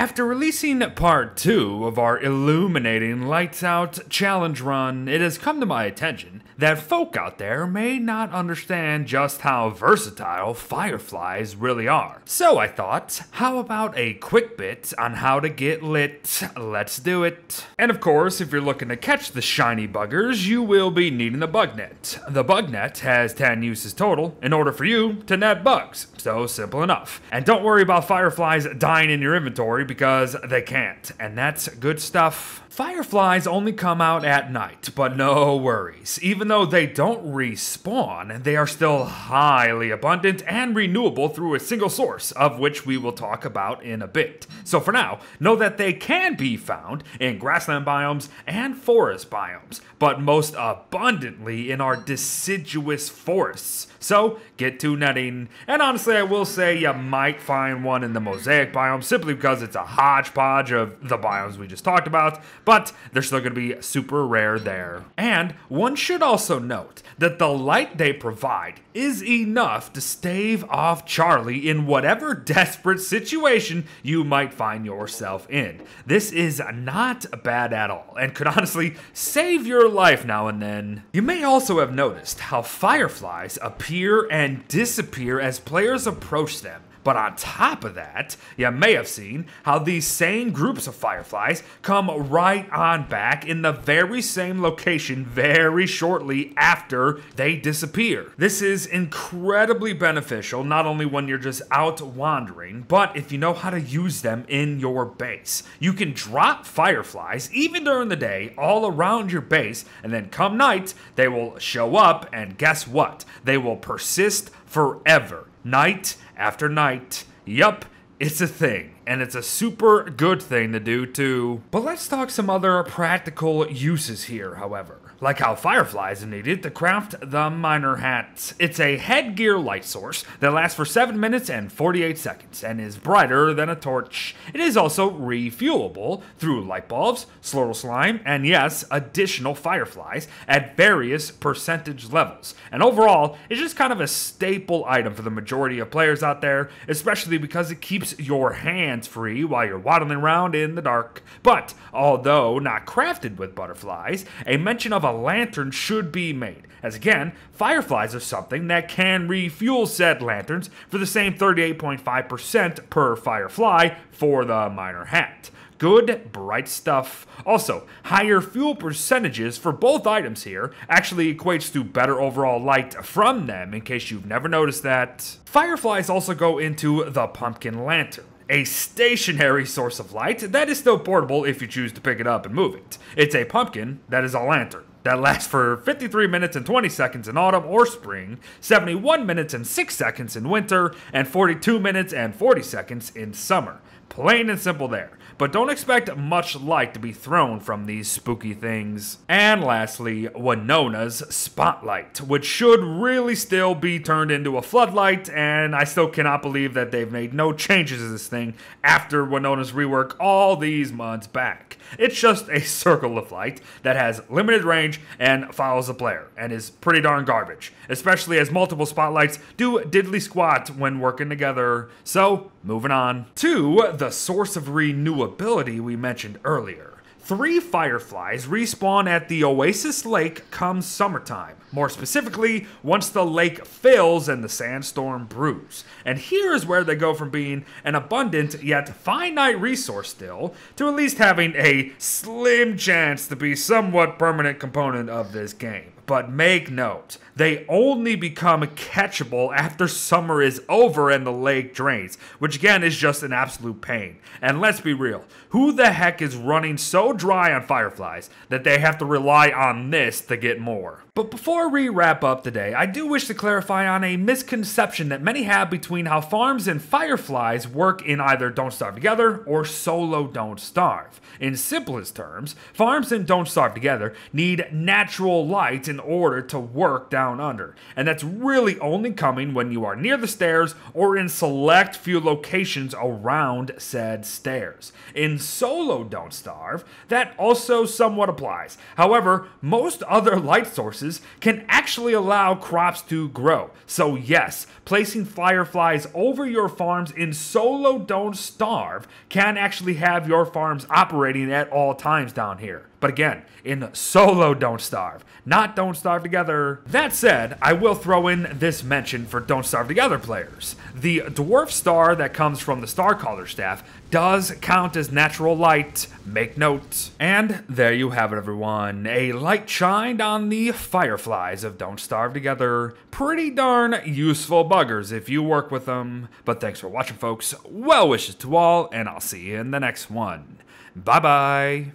After releasing part 2 of our illuminating lights out challenge run, it has come to my attention that folk out there may not understand just how versatile fireflies really are. So I thought, how about a quick bit on how to get lit? Let's do it. And of course, if you're looking to catch the shiny buggers, you will be needing the bug net. The bug net has 10 uses total in order for you to net bugs, so simple enough. And don't worry about fireflies dying in your inventory because they can't. And that's good stuff. Fireflies only come out at night, but no worries. Even though they don't respawn, they are still highly abundant and renewable through a single source, of which we will talk about in a bit. So for now, know that they can be found in grassland biomes and forest biomes, but most abundantly in our deciduous forests. So get to nutting, and honestly I will say you might find one in the mosaic biome simply because it's a hodgepodge of the biomes we just talked about, but they're still going to be super rare there. And one should also note that the light they provide is enough to stave off Charlie in whatever desperate situation you might find yourself in. This is not bad at all and could honestly save your life now and then. You may also have noticed how fireflies appear and disappear as players approach them but on top of that, you may have seen how these same groups of fireflies come right on back in the very same location very shortly after they disappear. This is incredibly beneficial, not only when you're just out wandering, but if you know how to use them in your base. You can drop fireflies, even during the day, all around your base, and then come night, they will show up, and guess what? They will persist forever. Night after night. Yup, it's a thing and it's a super good thing to do too. But let's talk some other practical uses here, however. Like how fireflies need needed to craft the miner hats. It's a headgear light source that lasts for 7 minutes and 48 seconds and is brighter than a torch. It is also refuelable through light bulbs, slurl slime, and yes, additional fireflies at various percentage levels. And overall, it's just kind of a staple item for the majority of players out there, especially because it keeps your hand hands-free while you're waddling around in the dark. But, although not crafted with butterflies, a mention of a lantern should be made, as again, fireflies are something that can refuel said lanterns for the same 38.5% per firefly for the minor hat good, bright stuff. Also, higher fuel percentages for both items here actually equates to better overall light from them, in case you've never noticed that. Fireflies also go into the pumpkin lantern a stationary source of light that is still portable if you choose to pick it up and move it. It's a pumpkin that is a lantern that lasts for 53 minutes and 20 seconds in autumn or spring, 71 minutes and 6 seconds in winter, and 42 minutes and 40 seconds in summer. Plain and simple there. But don't expect much light to be thrown from these spooky things. And lastly, Winona's Spotlight, which should really still be turned into a floodlight, and I still cannot believe that they've made no changes to this thing after Winona's rework all these months back. It's just a circle of light that has limited range range and follows the player, and is pretty darn garbage, especially as multiple spotlights do diddly squat when working together. So, moving on to the source of renewability we mentioned earlier three fireflies respawn at the Oasis Lake come summertime. More specifically, once the lake fills and the sandstorm brews. And here is where they go from being an abundant yet finite resource still to at least having a slim chance to be somewhat permanent component of this game. But make note, they only become catchable after summer is over and the lake drains, which again is just an absolute pain. And let's be real, who the heck is running so dry on fireflies that they have to rely on this to get more? But before we wrap up today, I do wish to clarify on a misconception that many have between how farms and fireflies work in either Don't Starve Together or Solo Don't Starve. In simplest terms, farms and Don't Starve Together need natural light in in order to work down under, and that's really only coming when you are near the stairs or in select few locations around said stairs. In Solo Don't Starve, that also somewhat applies. However, most other light sources can actually allow crops to grow. So, yes, placing fireflies over your farms in Solo Don't Starve can actually have your farms operating at all times down here. But again, in solo Don't Starve, not Don't Starve Together. That said, I will throw in this mention for Don't Starve Together players. The Dwarf Star that comes from the Starcaller staff does count as natural light, make note. And there you have it everyone, a light shined on the fireflies of Don't Starve Together. Pretty darn useful buggers if you work with them. But thanks for watching folks, well wishes to all, and I'll see you in the next one. Bye bye.